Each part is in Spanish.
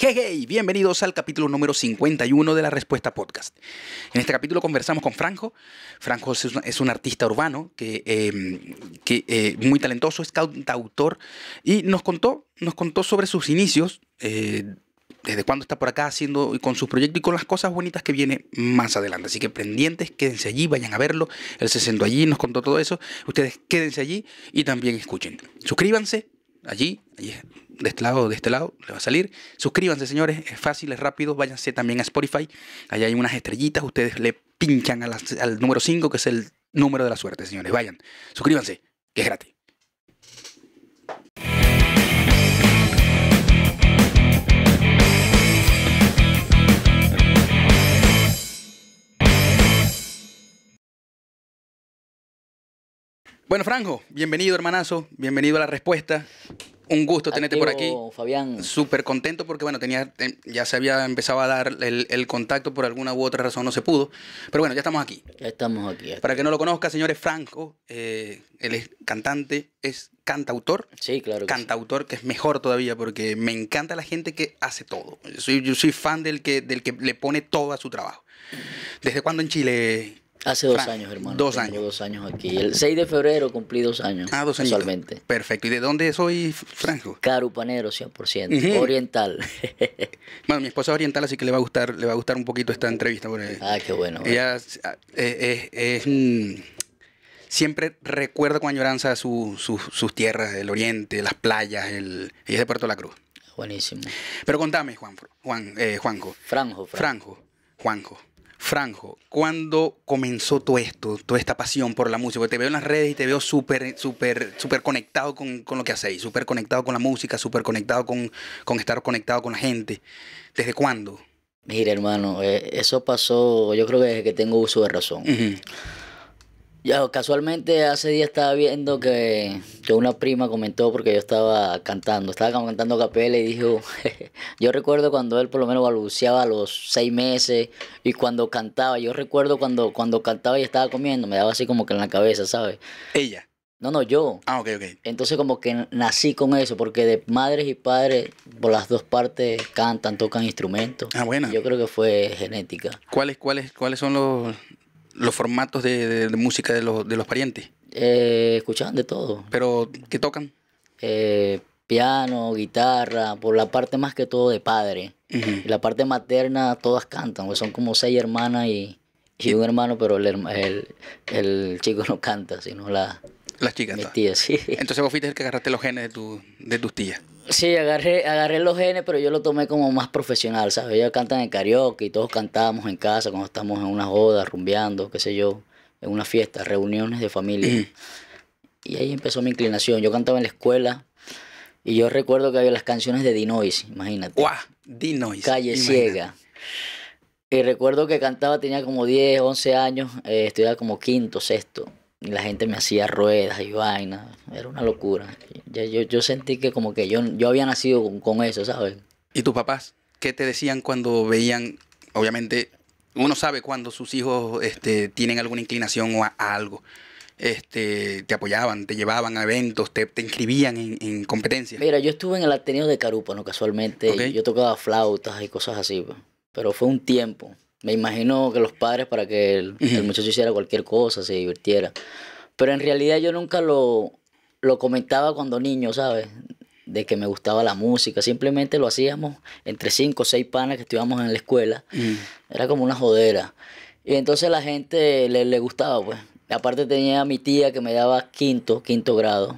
Hey, hey, bienvenidos al capítulo número 51 de la Respuesta Podcast. En este capítulo conversamos con Franco. Franjo es un, artista urbano que, em, que eh, muy talentoso, es cantautor y nos contó, nos contó sobre sus inicios. Eh, desde cuándo está por acá haciendo con sus proyectos y con las cosas bonitas que viene más adelante. Así que pendientes, quédense allí, vayan a verlo. Él se sentó allí, nos contó todo eso. Ustedes quédense allí y también escuchen. Suscríbanse allí, allí de este lado, de este lado, le va a salir. Suscríbanse, señores, es fácil, es rápido. Váyanse también a Spotify. Allá hay unas estrellitas, ustedes le pinchan al número 5, que es el número de la suerte, señores. Vayan, suscríbanse, que es gratis. Bueno, Franco, bienvenido, hermanazo. Bienvenido a la respuesta. Un gusto tenerte por aquí. Fabián. Súper contento porque, bueno, tenía, ya se había empezado a dar el, contacto por alguna u otra razón, no se pudo. Pero bueno, ya estamos aquí. Ya estamos aquí. Para que no lo conozca, señores, Franco, eh, él es cantante, es cantautor. Sí, claro. cantautor, que es mejor todavía porque me encanta la gente que hace todo. Yo soy, yo soy fan del que, del que le pone todo a su trabajo. ¿Desde cuándo en Chile Hace dos años, hermano. Dos años. dos años aquí. El 6 de febrero cumplí dos años. Ah, dos años. Actualmente. Perfecto. ¿Y de dónde soy, Franco? Carupanero, 100%. Oriental. bueno, mi esposa es oriental, así que le va a gustar, le va a gustar un poquito esta entrevista. ah, qué bueno. Ella es, ah, eh, siempre recuerda con añoranza sus tierras, el oriente, las playas. El, es de Puerto La Cruz. Buenísimo. Pero contame, Juan, Juan, eh, Juanjo. Franjo. Franjo. Franjo. Juanjo. Franjo, ¿cuándo comenzó todo esto, toda esta pasión por la música? Porque te veo en las redes y te veo súper, súper, súper conectado con, lo que hacéis, súper conectado con la música, súper conectado con, con estar conectado con la gente. ¿Desde cuándo? Mira, hermano, eh, eso pasó, yo creo que desde que tengo uso de razón. Ya, casualmente hace día estaba viendo que, una prima comentó porque yo estaba cantando, estaba cantando capela y dijo, yo recuerdo cuando él por lo menos balbuceaba a los seis meses y cuando cantaba, yo recuerdo cuando, cuando cantaba y estaba comiendo, me daba así como que en la cabeza, ¿sabes? Ella. No, no, yo. Ah, ok, ok. Entonces como que nací con eso, porque de madres y padres, por las dos partes, cantan, tocan instrumentos. Ah, bueno. Yo creo que fue genética. ¿Cuáles, cuáles, cuáles son los, los formatos de, música de, los, de los parientes? Eh, escuchaban de todo. ¿Pero qué tocan? Eh, piano, guitarra, por la parte más que todo de padre. Y la parte materna todas cantan, son como seis hermanas y, un hermano, pero el, chico no canta, sino la, las chicas. Mis tías, sí. Entonces vos fuiste el que agarraste los genes de, tu, de tus tías. Sí, agarré, agarré los genes, pero yo lo tomé como más profesional, ¿sabes? Ellos cantan en karaoke y todos cantábamos en casa cuando estábamos en una joda, rumbeando, qué sé yo, en una fiesta, reuniones de familia. Mm. y ahí empezó mi inclinación. Yo cantaba en la escuela y yo recuerdo que había las canciones de Dinois, imagínate. ¡Guau! Dinois. Calle Ciega. Y recuerdo que cantaba, tenía como 10, 11 años, eh, estudiaba como quinto, sexto y la gente me hacía ruedas y vainas. Era una locura. Yo, yo, sentí que como que yo, yo había nacido con, eso, ¿sabes? ¿Y tus papás qué te decían cuando veían, obviamente, uno sabe cuando sus hijos este, tienen alguna inclinación o a, algo? Este, te apoyaban, te llevaban a eventos, te, te inscribían en, en, competencias. Mira, yo estuve en el Ateneo de Carúpano casualmente. Yo tocaba flautas y cosas así, pues. pero fue un tiempo. Me imagino que los padres para que el, muchacho hiciera cualquier cosa, se divirtiera. Pero en realidad yo nunca lo, lo comentaba cuando niño, ¿sabes? De que me gustaba la música. Simplemente lo hacíamos entre cinco o seis panas que estuvimos en la escuela. Era como una jodera. Y entonces la gente le, gustaba, pues. Aparte tenía a mi tía que me daba quinto, quinto grado.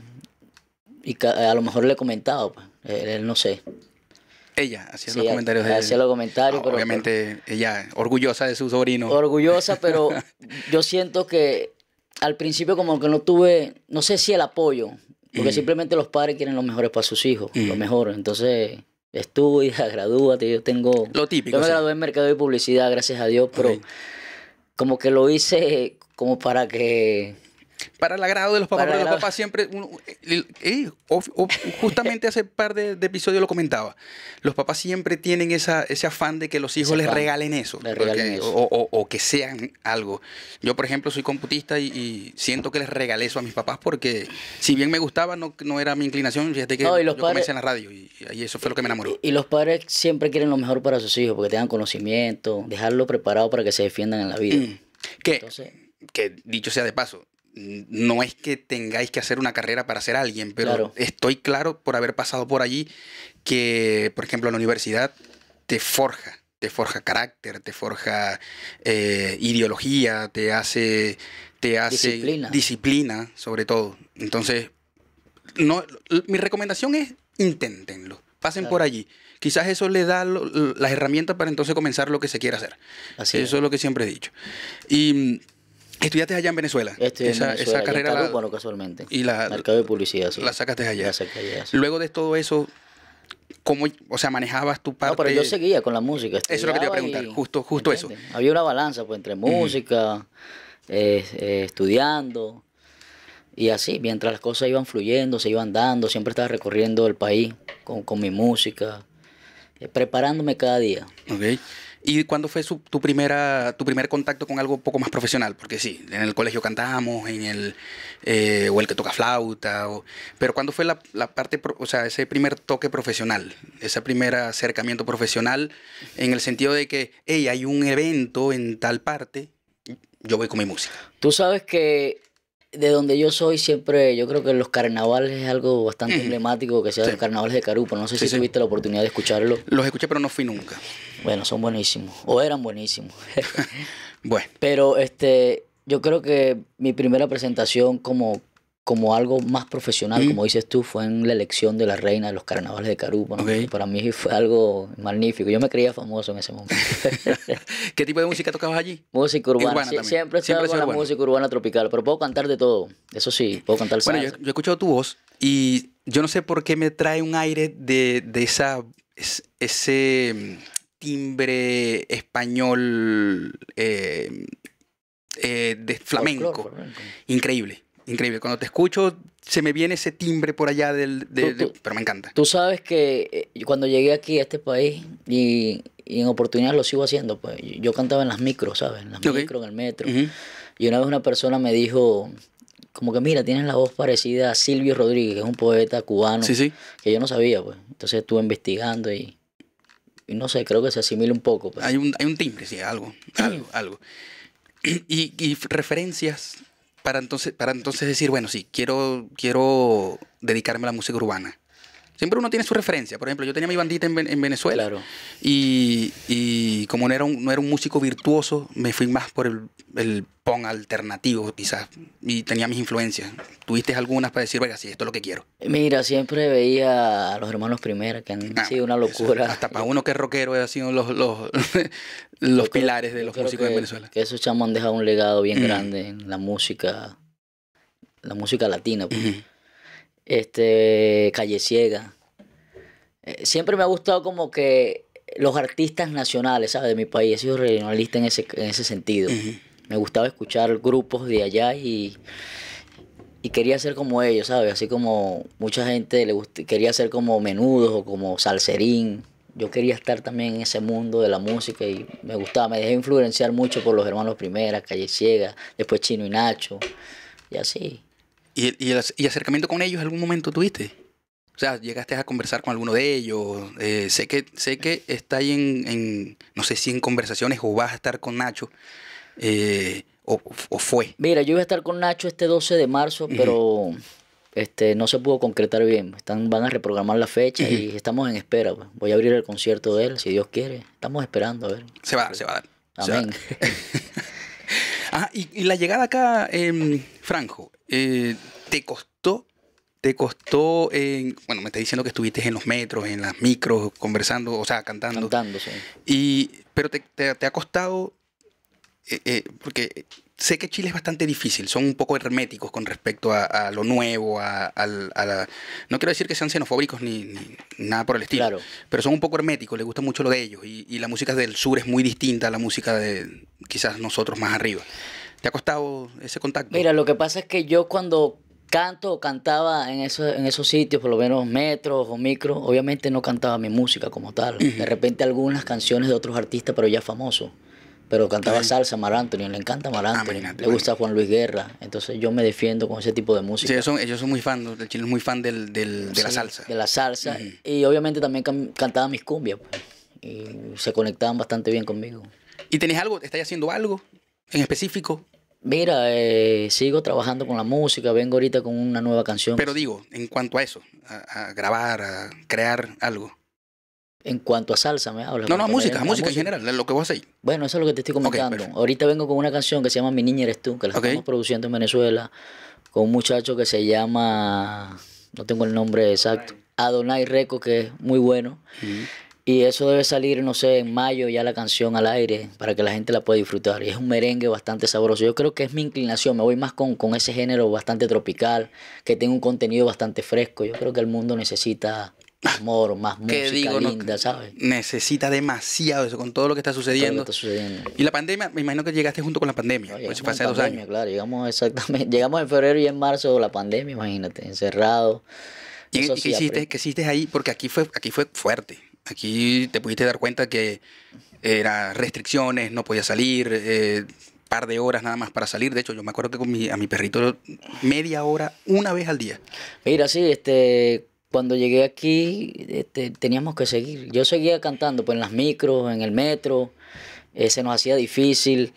Y a lo mejor le comentaba, pues. él no sé. Ella hacía los comentarios de Hacía los comentarios, Obviamente, ella, orgullosa de su sobrino. Orgullosa, pero yo siento que al principio, como que no tuve, no sé si el apoyo, porque mm. simplemente los padres quieren lo mejor para sus hijos, lo mm. mejor. Entonces, estudia, gradúate. Yo tengo. Lo típico. Yo me gradué en mercado y publicidad, gracias a Dios, pero como que lo hice como para que para el agrado de los papás, los papás siempre, eh, eh, justamente hace un par de, episodios lo comentaba, los papás siempre tienen ese afán de que los hijos les regalen eso, O, que sean algo. Yo, por ejemplo, soy computista y, siento que les regalé eso a mis papás porque si bien me gustaba, no, era mi inclinación, fíjate que no, yo en la radio y, eso fue lo que me enamoró. Y, los padres siempre quieren lo mejor para sus hijos, porque tengan conocimiento, dejarlo preparado para que se defiendan en la vida. Mm. que dicho sea de paso, no es que tengáis que hacer una carrera para ser alguien, pero estoy claro por haber pasado por allí que, por ejemplo, la universidad te forja, te forja carácter, te forja eh, ideología, te hace, te hace disciplina. sobre todo. Entonces, no, mi recomendación es inténtenlo, pasen por allí. Quizás eso le da las herramientas para entonces comenzar lo que se quiera hacer. eso es. es lo que siempre he dicho. Y Estudiaste allá en Venezuela. esa, carrera. la, casualmente. Y la, Mercado de publicidad, La sacaste allá. Luego de todo eso, ¿Cómo, o sea, manejabas tu parte? pero yo seguía con la música. Eso es lo que te iba a preguntar, justo, justo eso. Había una balanza pues, entre música, eh, estudiando, y así, mientras las cosas iban fluyendo, se iban dando, siempre estaba recorriendo el país con, mi música, eh, preparándome cada día. Okay. ¿Y cuándo fue tu, primera, tu primer contacto con algo un poco más profesional? Porque sí, en el colegio cantamos, en el, eh, o el que toca flauta, pero ¿cuándo fue la, parte, o sea, ese primer toque profesional, ese primer acercamiento profesional en el sentido de que, hey, hay un evento en tal parte, yo voy con mi música? Tú sabes que de donde yo soy, siempre yo creo que los carnavales es algo bastante emblemático que sean los carnavales de Carupa. No sé si tuviste la oportunidad de escucharlo. Los escuché, pero no fui nunca. Bueno, son buenísimos. O eran buenísimos. bueno. Pero este, yo creo que mi primera presentación como como algo más profesional, como dices tú, fue en la elección de la reina de los carnavales de Carupa. Para mí fue algo magnífico. Yo me creía famoso en ese momento. ¿Qué tipo de música tocabas allí? Música urbana. siempre con la música urbana tropical, pero puedo cantar de todo. Eso sí, puedo cantar salsa. Bueno, yo, he escuchado tu voz y yo no sé por qué me trae un aire de, esa, ese mm, timbre español eh, eh, de flamenco. Increíble increíble. Cuando te escucho, se me viene ese timbre por allá del... pero me encanta. Tú sabes que eh, cuando llegué aquí a este país y, en oportunidades lo sigo haciendo, pues yo cantaba en las micros, ¿sabes? En las micros, en el metro. Y una vez una persona me dijo, como que mira, tienes la voz parecida a Silvio Rodríguez, que es un poeta cubano, que yo no sabía, pues. Entonces estuve investigando y, no sé, creo que se asimila un poco. Pues. Hay, un, hay un timbre, sí, algo, algo, algo. Y, y, referencias para entonces, para entonces decir, bueno, sí, quiero, quiero dedicarme a la música urbana. Siempre uno tiene su referencia. Por ejemplo, yo tenía mi bandita en, Venezuela. Claro. Y, como no era, un, no era un músico virtuoso, me fui más por el, el pon alternativo, quizás. Y tenía mis influencias. ¿Tuviste algunas para decir, venga, sí, esto es lo que quiero? Eh, mira, siempre veía a los hermanos Primera, que han ah, sido una locura. hasta para uno que es rockero, han sido los, los, pilares de los músicos de Venezuela. Que esos chamos han dejado un legado bien mm. grande en la música, la música latina. Pues este, Calle Ciega. Eh, siempre me ha gustado como que los artistas nacionales, ¿sabes? De mi país, he sido regionalista en ese, en ese sentido. Me gustaba escuchar grupos de allá y, y quería ser como ellos, ¿sabes? Así como mucha gente le quería ser como Menudos o como Salserín. Yo quería estar también en ese mundo de la música y me gustaba, me dejé influenciar mucho por los hermanos Primera, Calle Ciega, después Chino y Nacho, y así. ¿Y, el, acercamiento con ellos algún momento tuviste? O sea, llegaste a conversar con alguno de ellos. Eh, sé que sé que está ahí en, no sé si en conversaciones o vas a estar con Nacho. Eh, o, fue? Mira, yo iba a estar con Nacho este 12 de marzo, pero este, no se pudo concretar bien. Están, van a reprogramar la fecha y estamos en espera. Pues. Voy a abrir el concierto de él, si Dios quiere. Estamos esperando, a ver. Se va se va a dar. Amén. Ah, y, la llegada acá, Franjo, eh, ¿te costó? ¿Te costó, en, bueno, me está diciendo que estuviste en los metros, en las micros, conversando, o sea, cantando? Y, pero te, ha costado, eh, eh, porque sé que Chile es bastante difícil, son un poco herméticos con respecto a, lo nuevo, a, la, No quiero decir que sean xenofóbicos ni, nada por el estilo, pero son un poco herméticos, les gusta mucho lo de ellos y, la música del sur es muy distinta a la música de quizás nosotros más arriba. ¿Te ha costado ese contacto? Mira, lo que pasa es que yo cuando canto o cantaba en esos, en esos sitios, por lo menos metros o micros, obviamente no cantaba mi música como tal. De repente algunas canciones de otros artistas, pero ya famosos. Pero cantaba salsa, Mar Anthony, le encanta Mar ah, Anthony, le gusta Juan Luis Guerra. Entonces yo me defiendo con ese tipo de música. Sí, ellos son, muy fans, el chino es muy fan de la salsa. De la salsa. Y obviamente también cantaba mis cumbias. Pues. y se conectaban bastante bien conmigo. ¿Y tenés algo? ¿Estás haciendo algo en específico? Mira, eh, sigo trabajando con la música, vengo ahorita con una nueva canción. Pero digo, en cuanto a eso, a, grabar, a crear algo. En cuanto a salsa, me hablas. No, no, música, música, en general, lo que vos hacéis. Bueno, eso es lo que te estoy comentando. ahorita vengo con una canción que se llama Mi Niña Eres Tú, que la estamos produciendo en Venezuela, con un muchacho que se llama, no tengo el nombre exacto, Adonai Reco, que es muy bueno. Y eso debe salir, no sé, en mayo ya la canción al aire para que la gente la pueda disfrutar. Y es un merengue bastante sabroso. Yo creo que es mi inclinación. Me voy más con, con ese género bastante tropical, que tenga un contenido bastante fresco. Yo creo que el mundo necesita amor, más música digo, linda, ¿sabes? Necesita demasiado eso con todo lo que está sucediendo. Y la pandemia, me imagino que llegaste junto con la pandemia. Pues, hace dos años. Claro, llegamos exactamente. Llegamos en febrero y en marzo la pandemia, imagínate, encerrado. ¿Y, sí, qué hiciste, hiciste ahí? Porque aquí fue, aquí fue fuerte. Aquí te pudiste dar cuenta que era restricciones, no podía salir, eh, par de horas nada más para salir. De hecho, yo me acuerdo que con mi, a mi perrito media hora, una vez al día. Mira, sí, este, cuando llegué aquí este, teníamos que seguir. Yo seguía cantando pues, en las micros, en el metro, eh, se nos hacía difícil.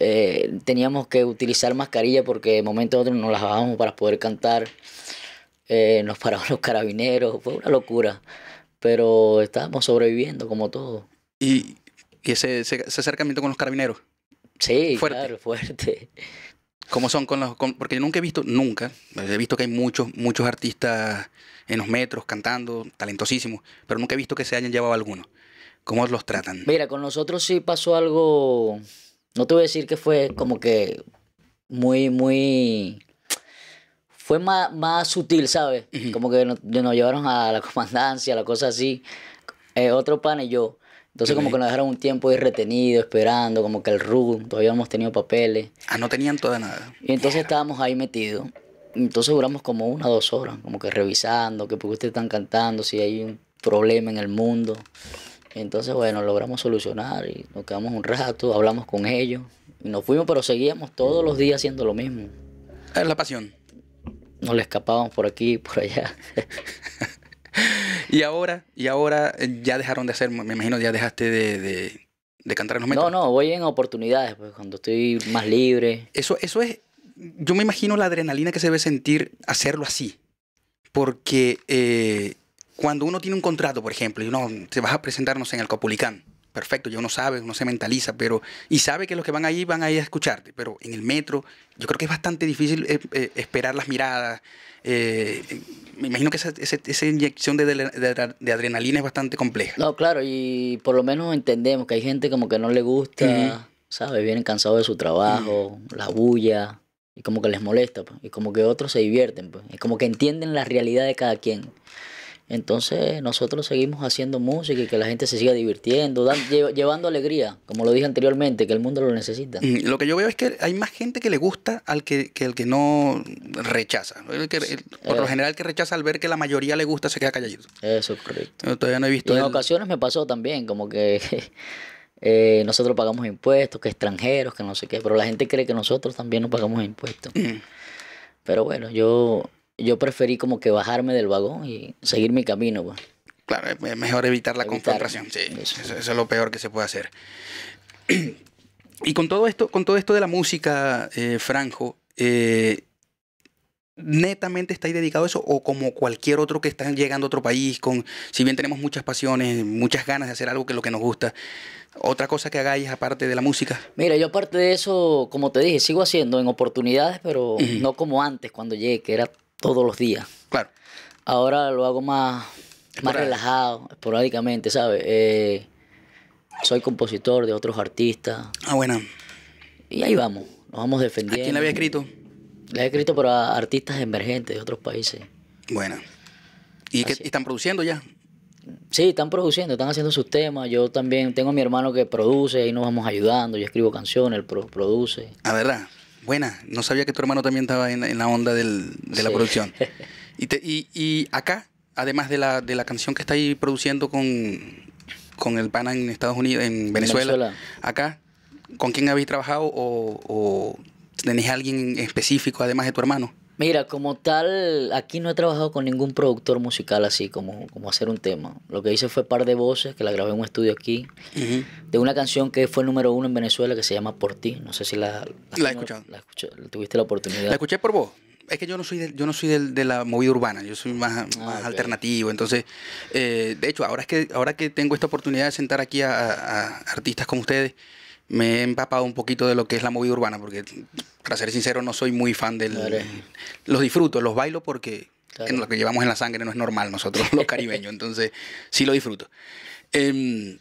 Eh, teníamos que utilizar mascarilla porque de momento a otro nos las bajábamos para poder cantar. Eh, nos paraban los carabineros, fue una locura pero estábamos sobreviviendo como todo. ¿Y, y ese, ese, acercamiento con los carabineros? Sí, fuerte. claro, fuerte. ¿Cómo son con los...? porque yo nunca he visto, nunca, he visto que hay muchos, muchos artistas en los metros cantando, talentosísimos, pero nunca he visto que se hayan llevado algunos. ¿Cómo los tratan? Mira, con nosotros sí pasó algo, no te voy a decir que fue como que muy, muy fue más, más sutil, ¿sabes? Como que nos, nos, llevaron a la comandancia, la cosa así. Eh, otro pan y yo. Entonces, como que nos dejaron un tiempo ahí retenido, esperando, como que el room todavía hemos tenido papeles. Ah, no tenían toda nada. Y entonces estábamos ahí metidos. Entonces duramos como una o dos horas, como que revisando, que porque ustedes están cantando, si hay un problema en el mundo. Entonces, bueno, logramos solucionar y nos quedamos un rato, hablamos con ellos y nos fuimos, pero seguíamos todos los días haciendo lo mismo. Es la pasión no le escapábamos por aquí por allá. y ahora, y ahora eh, ya dejaron de hacer, me imagino ya dejaste de, de, cantar en los No, no, voy en oportunidades, pues cuando estoy más libre. Eso, eso es, yo me imagino la adrenalina que se debe sentir hacerlo así. Porque eh, cuando uno tiene un contrato, por ejemplo, y uno se va a presentarnos en el Copulicán, perfecto, ya uno sabe, uno se mentaliza, pero y sabe que los que van allí van a ir a escucharte, pero en el metro yo creo que es bastante difícil eh, eh, esperar las miradas. Eh, me imagino que esa, inyección de, adrenalina es bastante compleja. No, claro, y por lo menos entendemos que hay gente como que no le gusta, sabe, ¿sabes? Vienen cansados de su trabajo, la bulla y como que les molesta, pues, y como que otros se divierten, pues, y como que entienden la realidad de cada quien. Entonces nosotros seguimos haciendo música y que la gente se siga divirtiendo, llevando alegría, como lo dije anteriormente, que el mundo lo necesita. Mm, lo que yo veo es que hay más gente que le gusta al que, que, que no rechaza. por lo eh. general el que rechaza al ver que la mayoría le gusta se queda calladito. Eso es correcto. todavía no he visto... Y en ocasiones me pasó también, como que... Eh, nosotros pagamos impuestos, que extranjeros, que no sé qué, pero la gente cree que nosotros también no pagamos impuestos. Mm. Pero bueno, yo yo preferí como que bajarme del vagón y seguir mi camino. Pues. Claro, es mejor evitar la concentración, sí, eso. es lo peor que se puede hacer. Y con todo esto, con todo esto de la música, eh, Franjo, eh, netamente estáis dedicado a eso o como cualquier otro que está llegando a otro país con si bien tenemos muchas pasiones muchas ganas de hacer algo que es lo que nos gusta otra cosa que hagáis aparte de la música mira yo aparte de eso como te dije sigo haciendo en oportunidades pero no como antes cuando llegué que era todos los días. Claro. Ahora lo hago más, más relajado, esporádicamente, ¿sabes? Eh, soy compositor de otros artistas. Ah, buena. Y ahí vamos, nos vamos defendiendo. ¿A quién le había escrito? Le he escrito para artistas emergentes de otros países. Bueno. ¿Y están produciendo ya? Sí, están produciendo, están haciendo sus temas. Yo también tengo a mi hermano que produce y nos vamos ayudando. Yo escribo canciones, él produce. Ah, ¿verdad? buena, no sabía que tu hermano también estaba en, la onda de la producción. Y, acá, además de la, de la canción que estáis produciendo con, con el pana en Estados Unidos, en Venezuela, acá, ¿con quién habéis trabajado o, tenéis alguien específico además de tu hermano? Mira, como tal, aquí no he trabajado con ningún productor musical así como, como hacer un tema. Lo que hice fue par de voces, que la grabé en un estudio aquí, de una canción que fue el número uno en Venezuela que se llama Por ti. No sé si la... La, la escuchado. tuviste la oportunidad. La escuché por vos es que yo no soy de, yo no soy de, la movida urbana, yo soy más, ah, alternativo. Entonces, eh, de hecho, ahora es que ahora que tengo esta oportunidad de sentar aquí a artistas como ustedes, me he empapado un poquito de lo que es la movida urbana, porque para ser sincero no soy muy fan del... Los disfruto, los bailo porque en lo que llevamos en la sangre no es normal nosotros los caribeños, entonces sí lo disfruto. Em,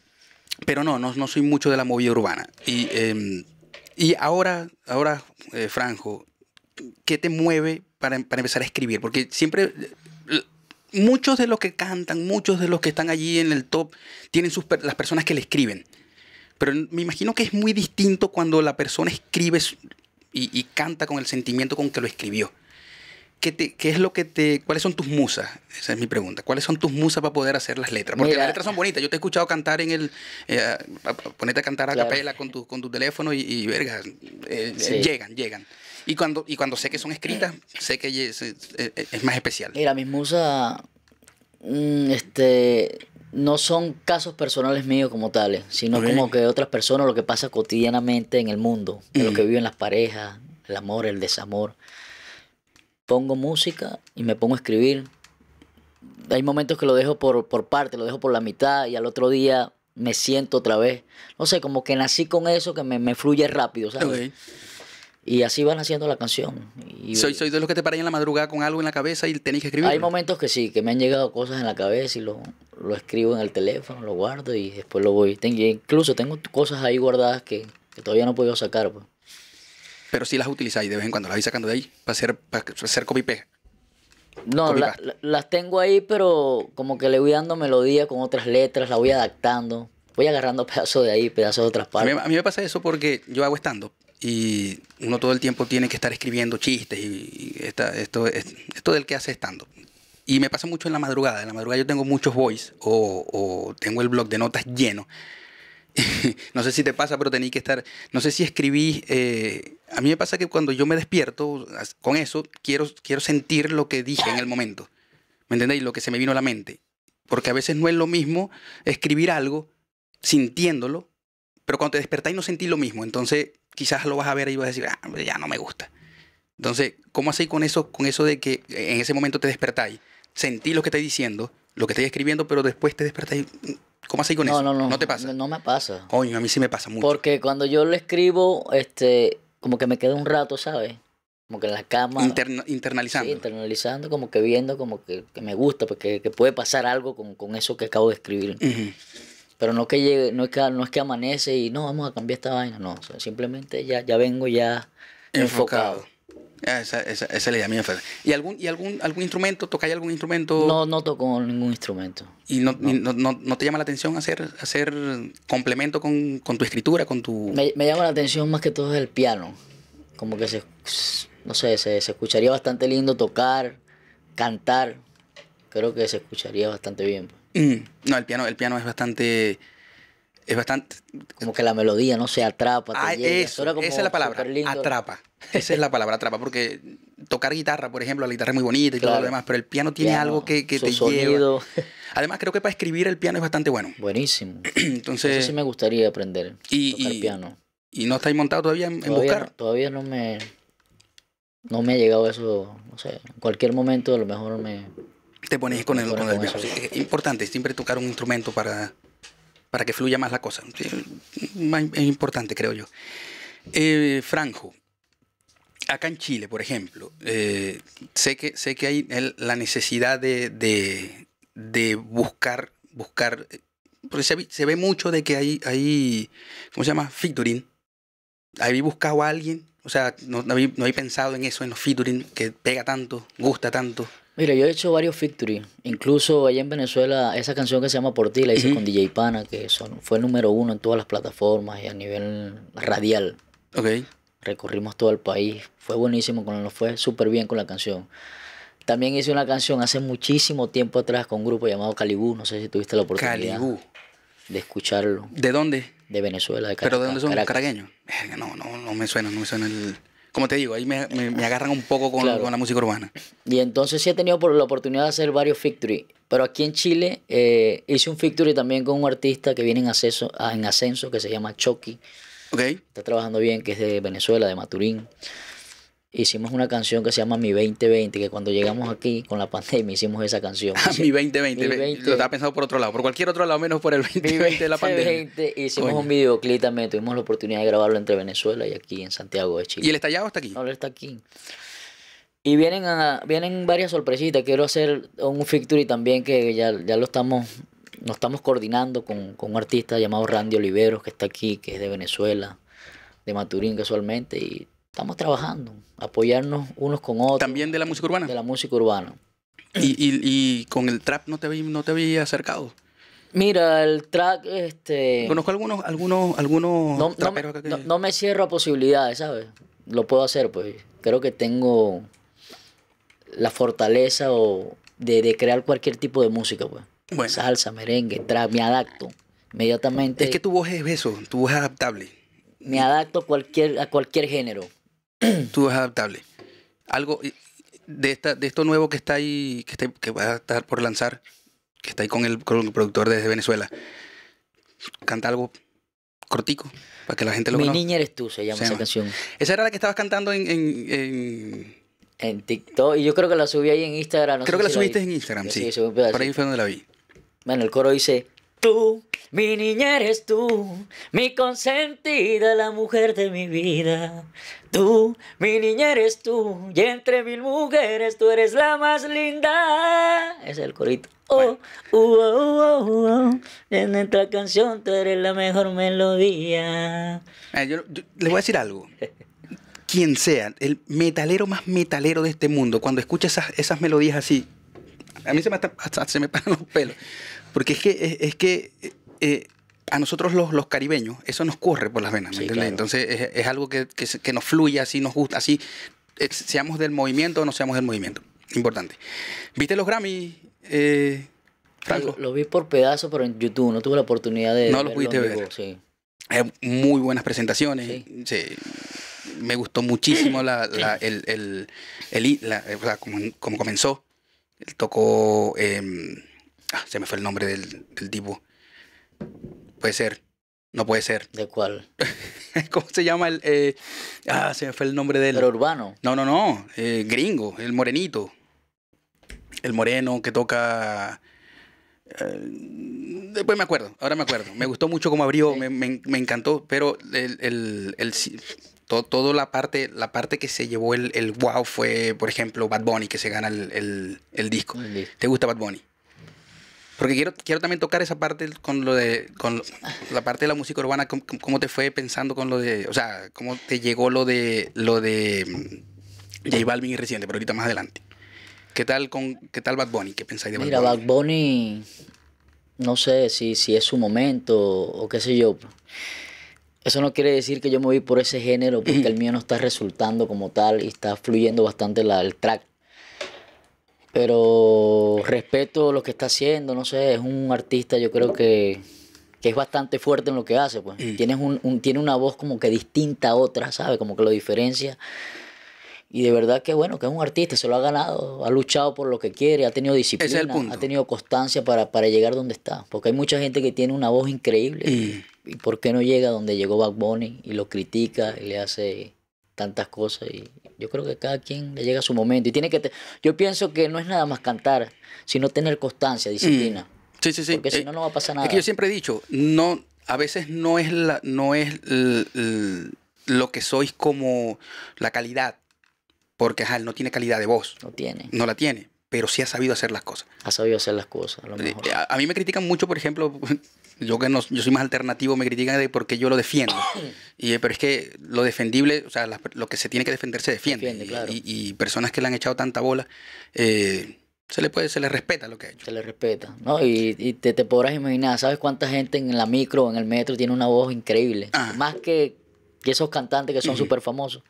pero no, no, soy mucho de la movida urbana. Y, em, y ahora, ahora eh, Franjo, ¿qué te mueve para, empezar a escribir? Porque siempre eh, muchos de los que cantan, muchos de los que están allí en el top, tienen sus, las personas que le escriben. Pero me imagino que es muy distinto cuando la persona escribe y, canta con el sentimiento con que lo escribió. ¿Qué, ¿Qué, es lo que te, ¿Cuáles son tus musas? Esa es mi pregunta. ¿Cuáles son tus musas para poder hacer las letras? Porque las letras son bonitas. Yo te he escuchado cantar en el. Eh, ponerte a cantar a capela con tu, teléfono y, verga. Eh, eh, llegan, llegan. Y cuando, y cuando sé que son escritas, sé que es, más especial. Mira, mis musas. Mm, este, no son casos personales míos como tales, sino como que otras personas, lo que pasa cotidianamente en el mundo, lo que mm. viven las parejas, el amor, el desamor. Pongo música y me pongo a escribir. Hay momentos que lo dejo por, por parte, lo dejo por la mitad y al otro día me siento otra vez. No sé, como que nací con eso que me, fluye rápido, ¿sabes? Y así van haciendo la canción. soy, soy de los que te paran en la madrugada con algo en la cabeza y tenéis que escribir. Hay momentos que sí, que me han llegado cosas en la cabeza y lo, lo escribo en el teléfono, lo guardo y después lo voy. incluso tengo cosas ahí guardadas que, todavía no he podido sacar. Pues. Pero sí las utilizáis de vez en cuando, las vais sacando de ahí para hacer, para hacer copy paste. No, las tengo ahí, pero como que le voy dando melodía con otras letras, la voy adaptando. Voy agarrando pedazos de ahí, pedazos de otras partes. a mí me pasa eso porque yo hago estando y uno todo el tiempo tiene que estar escribiendo chistes y, esto, es, esto del que hace estando. Y me pasa mucho en la madrugada. En la madrugada yo tengo muchos voice o, tengo el blog de notas lleno. no sé si te pasa, pero tenéis que estar. No sé si escribí. Eh, a mí me pasa que cuando yo me despierto con eso, quiero, quiero sentir lo que dije en el momento. ¿Me entendéis? Lo que se me vino a la mente. Porque a veces no es lo mismo escribir algo sintiéndolo, pero cuando te despertáis no sentís lo mismo. Entonces quizás lo vas a ver y vas a decir, ah, ya no me gusta. Entonces, ¿cómo hacéis con eso, con eso de que en ese momento te despertáis? Sentí lo que estáis diciendo, lo que estáis escribiendo, pero después te despertáis. ¿Cómo hacéis con eso? No, no, no. te pasa? No me pasa. Coño, a mí sí me pasa mucho. Porque cuando yo lo escribo, este, como que me quedo un rato, ¿sabes? Como que en la cama. internalizando. internalizando, como que viendo, como que, me gusta, porque pues, que puede pasar algo con, eso que acabo de escribir. Pero no, que llegue, no, es que, no es que amanece y no, vamos a cambiar esta vaina, no. simplemente ya, ya vengo ya enfocado. Ah, esa, esa, es ¿Y algún, y algún, algún instrumento? ¿Tocáis algún instrumento? No, no toco ningún instrumento. ¿Y no, te llama la atención hacer, hacer complemento con, tu escritura, con tu...? Me, llama la atención más que todo el piano. Como que se, no sé, se escucharía bastante lindo tocar, cantar. Creo que se escucharía bastante bien. Pues no, el piano, el piano es bastante. Es bastante. Como que la melodía no se atrapa. Ah, esa es la palabra. Atrapa. Esa es la palabra, atrapa. Porque tocar guitarra, por ejemplo, la guitarra es muy bonita y todo lo demás, pero el piano tiene algo que, que te lleva. Además, creo que para escribir el piano es bastante bueno. Buenísimo. Entonces. Eso sí me gustaría aprender. Y, piano. ¿Y no estáis montado todavía en, buscar? todavía no me. No me ha llegado eso. No sé. En cualquier momento a lo mejor me te pones con el, con es importante siempre tocar un instrumento para, para que fluya más la cosa. Es importante, creo yo. Eh, Franjo, acá en Chile, por ejemplo, eh, sé, que, sé que hay la necesidad de, de, buscar, buscar, porque se, ve mucho de que hay, hay ¿cómo se llama? Featuring. Habéis buscado a alguien, o sea, no, no, pensado en eso, en los featuring, que pega tanto, gusta tanto. Mira, yo he hecho varios victories. Incluso allá en Venezuela, esa canción que se llama Por ti la hice con DJ Pana, que son, fue el número uno en todas las plataformas y a nivel radial. Ok. Recorrimos todo el país. Fue buenísimo, nos fue súper bien con la canción. También hice una canción hace muchísimo tiempo atrás con un grupo llamado Calibú. No sé si tuviste la oportunidad de escucharlo. ¿De dónde? De Venezuela, de Caracas. ¿Pero de dónde son? Caracas. No, no, no me suena, no me suena el como te digo, ahí me, agarran un poco con, la música urbana. Y entonces sí he tenido la oportunidad de hacer varios featuring, pero aquí en Chile eh, hice un featuring también con un artista que viene en ascenso, ah, en ascenso que se llama Chucky. Okay. Está trabajando bien, que es de Venezuela, de Maturín hicimos una canción que se llama Mi 2020, que cuando llegamos aquí con la pandemia hicimos esa canción. Ah, Mi 2020, Mi lo estaba pensado por otro lado, por cualquier otro lado menos por el 2020 de la pandemia. hicimos un videoclip también, tuvimos la oportunidad de grabarlo entre Venezuela y aquí en Santiago de Chile. ¿Y el estallado está aquí? No, él está aquí. Y vienen, a, vienen varias sorpresitas. Quiero hacer un feature también que ya, lo estamos nos estamos coordinando con, con, un artista llamado Randy Oliveros, que está aquí, que es de Venezuela, de Maturín casualmente, y estamos trabajando, apoyarnos unos con otros. ¿También de la música urbana? De la música urbana. ¿Y, y, y con el trap no te vi no te había acercado? Mira, el trap, este... Conozco algunos, algunos, algunos no, me, cierro a posibilidades, ¿sabes? Lo puedo hacer, pues. Creo que tengo la fortaleza de, crear cualquier tipo de música, pues. Bueno. Salsa, merengue, trap, me adapto inmediatamente. Es que tu voz es eso, tu voz es adaptable. Me adapto cualquier, a cualquier género. tú es adaptable. Algo de, esta, de esto nuevo que está ahí, que, que va a estar por lanzar, que está ahí con el, productor desde Venezuela, canta algo cortico para que la gente lo Mi niña eres tú, se llama esa canción. Esa era la que estabas cantando en... en, TikTok, y yo creo que la subí ahí en Instagram. creo que la, subiste en Instagram, sí. por ahí fue donde la vi. Bueno, el coro dice, Tú, mi niña eres tú, mi consentida, la mujer de mi vida. Tú, mi niña eres tú, y entre mil mujeres tú eres la más linda. Es el corito. Oh, uh, oh, oh, oh en esta canción tú eres la mejor melodía. Ah, les voy a decir algo. Quien sea, el metalero más metalero de este mundo, cuando escucha esas melodías así, a mí se me, paran los pelos. Porque es que, es, que eh, eh, a nosotros los, los caribeños, eso nos corre por las venas, ¿me entiendes? Entonces es, algo que, nos fluye, así nos gusta, así eh, seamos del movimiento o no seamos del movimiento. Importante. ¿Viste los Grammy, Franco? lo vi por pedazo, pero en YouTube no tuve la oportunidad de. No lo pudiste ver. sí. muy buenas presentaciones. me gustó muchísimo la, el, el, como, como, comenzó. Él tocó. Em, ah, se me fue el nombre del, tipo. Puede ser. No puede ser. ¿De cuál? ¿Cómo se llama el.? Eh? ah, se me fue el nombre del. Pero urbano. No, no, no. Eh, gringo, el morenito. El moreno que toca. Eh, después me acuerdo, ahora me acuerdo. Me gustó mucho cómo abrió, me, me, me, encantó, pero el, el, el todo, la parte, la parte que se llevó el, el, wow fue, por ejemplo, Bad Bunny, que se gana el, el, disco. ¿Te gusta Bad Bunny? Porque quiero, quiero también tocar esa parte con lo de, con la parte de la música urbana, cómo, te fue pensando con lo de, o sea, cómo te llegó lo de, lo de mm, J Balvin y reciente, pero ahorita más adelante. ¿Qué tal con, qué tal Bad Bunny? ¿Qué pensáis de Bad Bunny? Mira, Bad Bunny, no sé si, si es su momento o qué sé yo. Eso no quiere decir que yo me voy por ese género porque el mío no está resultando como tal y está fluyendo bastante el track. Pero respeto lo que está haciendo, no sé, es un artista yo creo que, es bastante fuerte en lo que hace. Pues. Mm. Tienes un, tiene una voz como que distinta a otra, ¿sabes? Como que lo diferencia. Y de verdad que bueno, que es un artista, se lo ha ganado, ha luchado por lo que quiere, ha tenido disciplina, ha tenido constancia para, para llegar donde está. Porque hay mucha gente que tiene una voz increíble. Mm. ¿Y por qué no llega donde llegó Bad Bunny y lo critica y le hace tantas cosas? Y yo creo que cada quien le llega a su momento. Y tiene que. Yo pienso que no es nada más cantar, sino tener constancia, disciplina. Mm. Sí, sí, sí. Porque si eh, no, no va a pasar nada. Es que yo siempre he dicho, no, a veces no es, la, no es lo que sois como la calidad. Porque ajá, no tiene calidad de voz. No tiene. No la tiene pero sí ha sabido hacer las cosas. Ha sabido hacer las cosas, a lo eh, mejor. a mí me critican mucho, por ejemplo, yo que no, yo soy más alternativo, me critican de por yo lo defiendo. y, pero es que lo defendible, o sea, lo que se tiene que defender se defiende. y, personas que le han echado tanta bola, eh, se le puede, se le respeta lo que ha hecho. Se le respeta, ¿no? Y, te, podrás imaginar, ¿sabes cuánta gente en la micro en el metro tiene una voz increíble? Ah. Más que, esos cantantes que son súper famosos.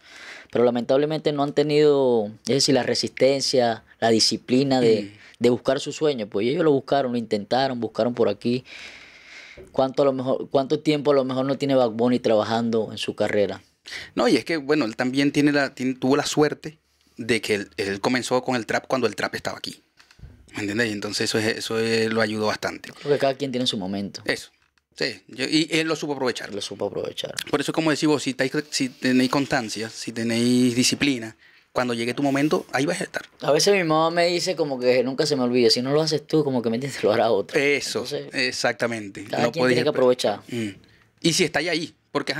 Pero lamentablemente no han tenido, es decir, la resistencia, la disciplina de, mm. de buscar su sueño. Pues ellos lo buscaron, lo intentaron, buscaron por aquí cuánto, lo mejor, cuánto tiempo a lo mejor no tiene backbone trabajando en su carrera. No, y es que, bueno, él también tiene la, tuvo la suerte de que él, comenzó con el trap cuando el trap estaba aquí. ¿Me entiendes? Y entonces eso, eso lo ayudó bastante. Porque cada quien tiene su momento. Eso. Sí, y él lo supo aprovechar. Lo supo aprovechar. Por eso, como decís vos, si tenéis constancia, si tenéis disciplina, cuando llegue tu momento, ahí vas a estar. A veces mi mamá me dice como que nunca se me olvide, si no lo haces tú, como que me entiendes, lo hará otro. Eso, exactamente. Cada que aprovechar. Mm. Y si estás ahí, porque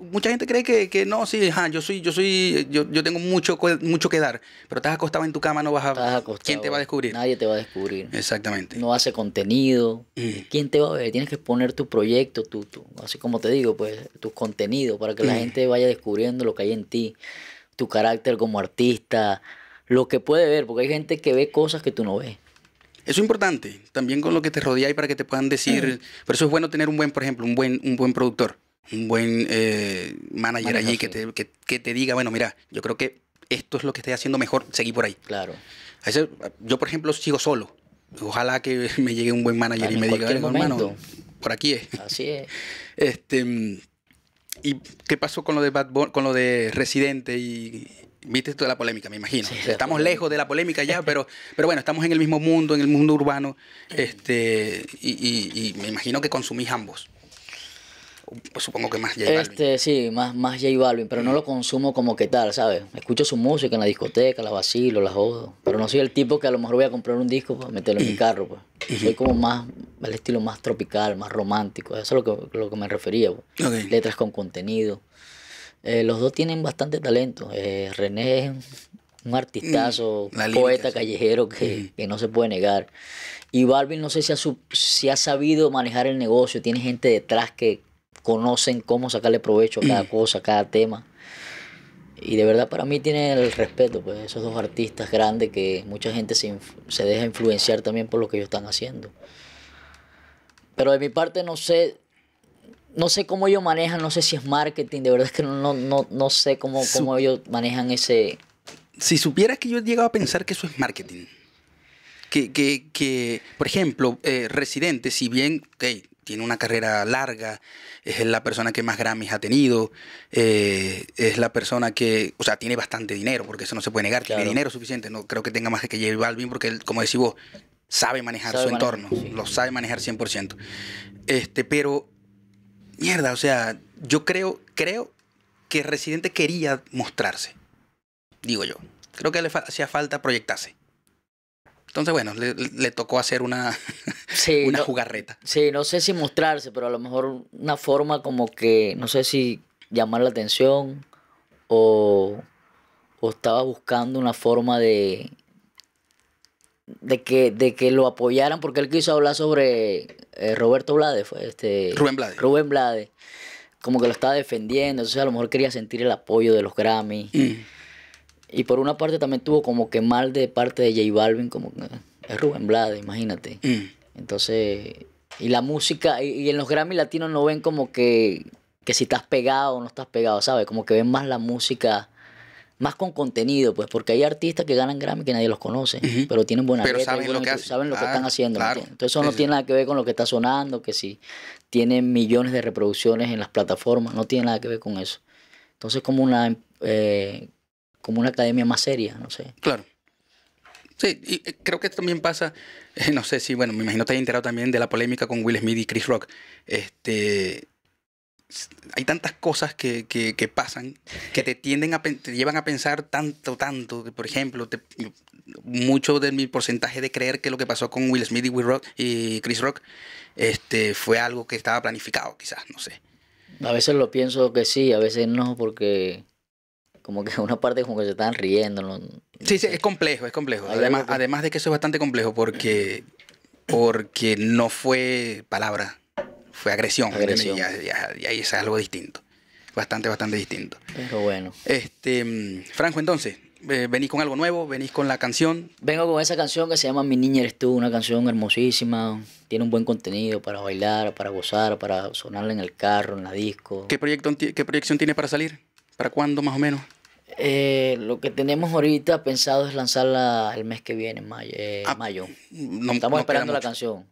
mucha gente cree que, no, sí, ajá, yo soy, yo soy, yo, yo, tengo mucho, mucho que dar, pero estás acostado en tu cama, no vas a. ¿Quién te va a descubrir? Nadie te va a descubrir. Exactamente. No hace contenido. Mm. ¿Quién te va a ver? Tienes que poner tu proyecto, tu, tu así como te digo, pues, tus contenidos para que la mm. gente vaya descubriendo lo que hay en ti tu carácter como artista, lo que puede ver, porque hay gente que ve cosas que tú no ves. Eso es importante, también con lo que te rodea y para que te puedan decir, pero mm. por eso es bueno tener un buen, por ejemplo, un buen, un buen productor, un buen eh, manager allí que, te, que, te diga, bueno, mira, yo creo que esto es lo que estoy haciendo mejor, seguir por ahí. Claro. yo, por ejemplo, sigo solo. Ojalá que me llegue un buen manager y me diga, hermano, por aquí es. Así es. Este, ¿Y qué pasó con lo de Bad con lo de Residente y viste toda la polémica, me imagino. estamos lejos de la polémica ya, pero, pero bueno, estamos en el mismo mundo, en el mundo urbano, eh. este, y, y me imagino que consumís ambos. Pues, supongo que más J Balvin. Este, sí, más, más J Balvin, pero no lo consumo como que tal, ¿sabes? Escucho su música en la discoteca, la vacilo, la jodo, pero no soy el tipo que a lo mejor voy a comprar un disco para pues, meterlo en mi carro, pues. Soy como más, el estilo más tropical, más romántico, eso es lo que, lo que me refería, pues. Letras con contenido. Eh, los dos tienen bastante talento. Eh, René es un artistazo, mm, poeta callejero que, no se puede negar. Y Balvin no sé si si ha sabido manejar el negocio, tiene gente detrás que, conocen cómo sacarle provecho a cada cosa, a cada tema. Y de verdad para mí tiene el respeto, pues esos dos artistas grandes que mucha gente se, deja influenciar también por lo que ellos están haciendo. Pero de mi parte no sé, no sé cómo ellos manejan, no sé si es marketing, de verdad es que no, no, no sé cómo, cómo ellos manejan ese... Si supieras que yo llegaba a pensar que eso es marketing. Que, por ejemplo, eh, Residente, si bien, tiene una carrera larga, es la persona que más Grammys ha tenido, eh, es la persona que, o sea, tiene bastante dinero, porque eso no se puede negar, tiene dinero suficiente, no creo que tenga más que J Balvin, porque él, como decís vos, sabe manejar su entorno, lo sabe manejar 100%. Este, pero, mierda, o sea, yo creo, creo que Residente quería mostrarse, digo yo. Creo que le hacía falta proyectarse. Entonces, bueno, le, tocó hacer una, una jugarreta. Sí, no sé si mostrarse, pero a lo mejor una forma como que, no sé si llamar la atención o, estaba buscando una forma de, de que, de que lo apoyaran porque él quiso hablar sobre eh, Roberto Blades. fue este Rubén Blades. Rubén Blades. Como que lo estaba defendiendo, entonces a lo mejor quería sentir el apoyo de los Grammy. Mm. Y por una parte también tuvo como que mal de parte de J Balvin, como que es Rubén Blade, imagínate. Mm. Entonces, y la música, y, en los Grammy latinos no ven como que, que si estás pegado o no estás pegado, ¿sabes? Como que ven más la música más con contenido, pues, porque hay artistas que ganan Grammy que nadie los conoce, pero tienen buena pero saben, lo que saben ah, lo que están haciendo. Entonces eso no tiene nada que ver con lo que está sonando, que si tienen millones de reproducciones en las plataformas, no tiene nada que ver con eso. Entonces como una em, eh, como una academia más seria, no sé. Claro. Sí, y eh, creo que también pasa, eh, no sé si, bueno, me imagino te has enterado también de la polémica con Will Smith y Chris Rock. Este, hay tantas cosas que, que, pasan que te tienden llevan a pensar tanto, tanto. Que, por ejemplo, mucho de mi porcentaje de creer que lo que pasó con Will Smith y, Will Rock, y Chris Rock este, fue algo que estaba planificado, quizás, no sé. A veces lo pienso que sí, a veces no, porque como que una parte como que se estaban riendo. sí, sí, es complejo, es complejo. Además, además de que eso es bastante complejo porque, porque no fue palabra, fue agresión. Y, ahí es algo distinto. Bastante, bastante distinto. Pero bueno. Este, mm, Franco, entonces, eh, venís con algo nuevo, venís con la canción. Vengo con esa canción que se llama Mi Niña Eres Tú, una canción hermosísima, tiene un buen contenido para bailar, para gozar, para sonarla en el carro, en la disco. ¿Qué, proyecto, qué proyección tiene para salir? ¿Para cuándo más o menos? Eh, lo que tenemos ahorita pensado es lanzarla el mes que viene, eh, ah, mayo. Eh, Estamos esperando la canción.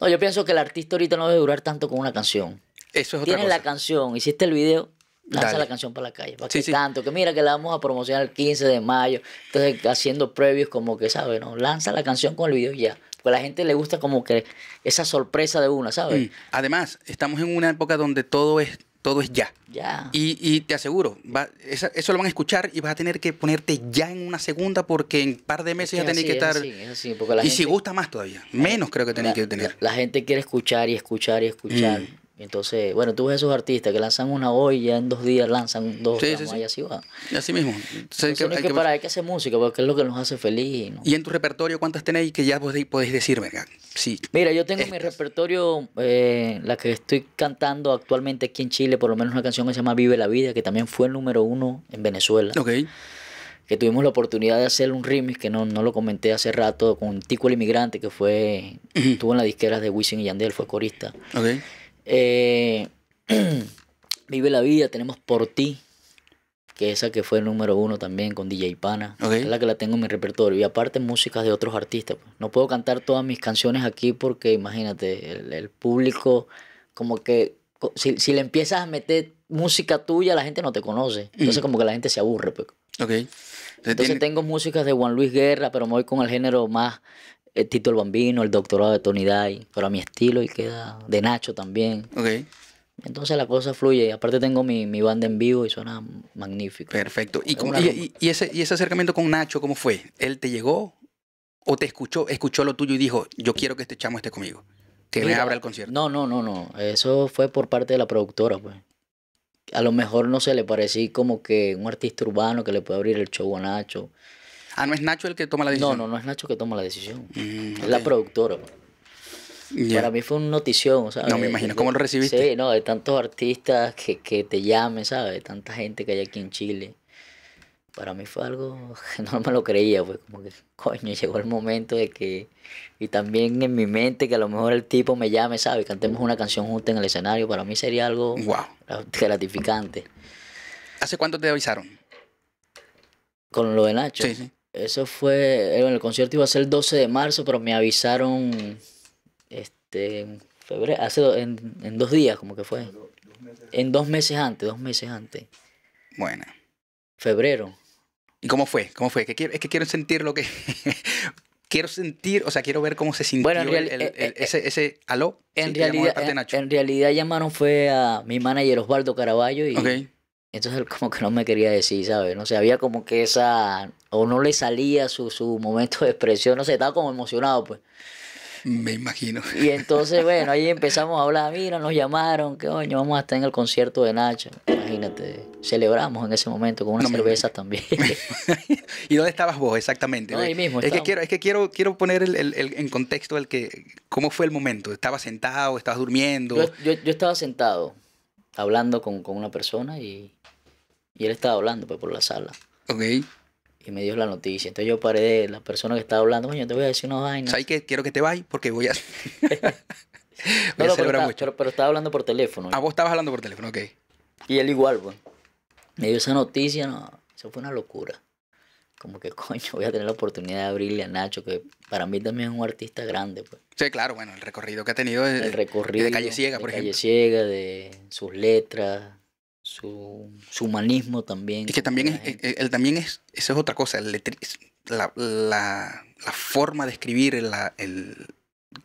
No, yo pienso que el artista ahorita no debe durar tanto con una canción. Eso Tienes la canción, hiciste el video, lanza la canción para la calle. tanto, que mira que la vamos a promocionar el 15 de mayo. Entonces, haciendo previos como que, ¿sabes? No, lanza la canción con el video ya. Porque a la gente le gusta como que esa sorpresa de una, ¿sabes? Mm. Además, estamos en una época donde todo es todo es ya. Ya. Y, te aseguro, eso lo van a escuchar y vas a tener que ponerte ya en una segunda porque en un par de meses ya tenés que estar. y si gusta más todavía, menos creo que tenés que tener. La, gente quiere escuchar y escuchar y escuchar. Mm. Entonces, bueno, tú ves esos artistas que lanzan una hoy y ya en dos días lanzan dos sí, sí, y así va. así mismo. Entonces, hay que, hay que, hay que hacer música porque es lo que nos hace feliz. ¿Y en tu repertorio cuántas tenéis que ya podéis decirme Sí. Mira, yo tengo mi repertorio, eh, la que estoy cantando actualmente aquí en Chile, por lo menos una canción que se llama Vive la Vida, que también fue el número uno en Venezuela. Ok que tuvimos la oportunidad de hacer un remix, que no, no lo comenté hace rato, con Tico el Inmigrante, que fue estuvo en las disqueras de Wisin y Yandel, fue corista. ok eh, Vive la vida, tenemos Por ti, que esa que fue el número uno también con DJ Pana. Es la que la tengo en mi repertorio. Y aparte músicas de otros artistas. Pues. No puedo cantar todas mis canciones aquí porque imagínate, el, público como que si, le empiezas a meter música tuya, la gente no te conoce. Entonces mm. como que la gente se aburre. Pues. Entonces, tengo músicas de Juan Luis Guerra, pero me voy con el género más el eh, Tito el Bambino, el doctorado de Tony Day, pero a mi estilo y queda de Nacho también. Ok Entonces la cosa fluye. Aparte tengo mi, banda en vivo y suena magnífico. Perfecto. ¿Y, y, ese, ¿Y, ese, acercamiento con Nacho cómo fue? ¿Él te llegó o te escuchó, escuchó lo tuyo y dijo, yo quiero que este chamo esté conmigo? Que le abra el concierto. No, no, no, no. Eso fue por parte de la productora, pues. A lo mejor no se le parecía como que un artista urbano que le puede abrir el show a Nacho. Ah, no es Nacho el que toma la decisión. No, no, no es Nacho el que toma la decisión. Mm, es la productora. Pues. Para mí fue una notición, ¿sabes? No, me imagino cómo lo recibiste. Sí, no, de tantos artistas que, te llamen, ¿sabes? De tanta gente que hay aquí en Chile. Para mí fue algo que no me lo creía, pues como que, coño, llegó el momento de que, y también en mi mente, que a lo mejor el tipo me llame, ¿sabes? Cantemos una canción juntos en el escenario, para mí sería algo gratificante. ¿Hace cuánto te avisaron? Con lo de Nacho. Sí, sí. Eso fue, el concierto iba a ser el 12 de marzo, pero me avisaron este, en, febrero, hace en, en, dos días, como que fue. en dos meses antes, dos meses antes. Bueno. Febrero. ¿Y cómo fue? ¿Cómo fue? Que es que quiero sentir lo que... quiero sentir, o sea, quiero ver cómo se sintió eh, eh, ese, ese aló. En, realidad, en, realidad llamaron fue a mi manager Osvaldo Caraballo y... Entonces como que no me quería decir, ¿sabes? No sé, había como que esa... O no le salía su, su momento de expresión, no sé, estaba como emocionado, pues. Me imagino. Y entonces, bueno, ahí empezamos a hablar, mira, nos llamaron, ¿Qué coño, vamos a estar en el concierto de Nacho. Imagínate, celebramos en ese momento con una cerveza también. ¿Y dónde estabas vos exactamente? ahí mismo. Es que, quiero, es que quiero, quiero poner el, en contexto el que, cómo fue el momento. ¿Estabas sentado? ¿Estabas durmiendo? Yo, yo, yo estaba sentado hablando con, con una persona y, y él estaba hablando pues, por la sala. Ok. Y me dio la noticia. Entonces yo paré de la persona que estaba hablando, yo te voy a decir una vaina. ¿Sabes qué? Quiero que te vayas porque voy a... no, pero, mucho. Pero, estaba hablando por teléfono. Ah, vos estabas hablando por teléfono, ok. Y él igual, pues. Me dio esa noticia, no, eso fue una locura. Como que coño, voy a tener la oportunidad de abrirle a Nacho, que para mí también es un artista grande. Pues. Sí, claro, bueno, el recorrido que ha tenido el recorrido, de Calle Ciega, por ejemplo. Calle Ciega, de sus letras, su, humanismo también. Es que también es, eh, eh, él, también es, esa es otra cosa, la, forma de escribir, el,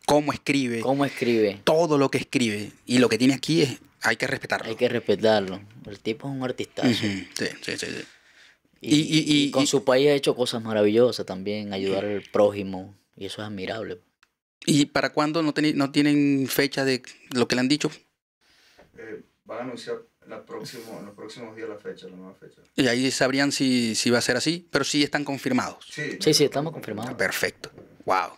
cómo escribe. Cómo escribe. Todo lo que escribe. Y lo que tiene aquí es, hay que respetarlo. Hay que respetarlo. El tipo es un artista. Sí, sí, sí. Y, con su país ha hecho cosas maravillosas también, ayudar al prójimo. Y eso es admirable. ¿Y para cuándo no, tienen fecha de lo que le han dicho? Eh, van a anunciar en próximo, los próximos días la fecha, la nueva fecha. Y ahí sabrían si, si va a ser así, pero sí están confirmados. Sí, sí, estamos confirmados. Perfecto. Wow.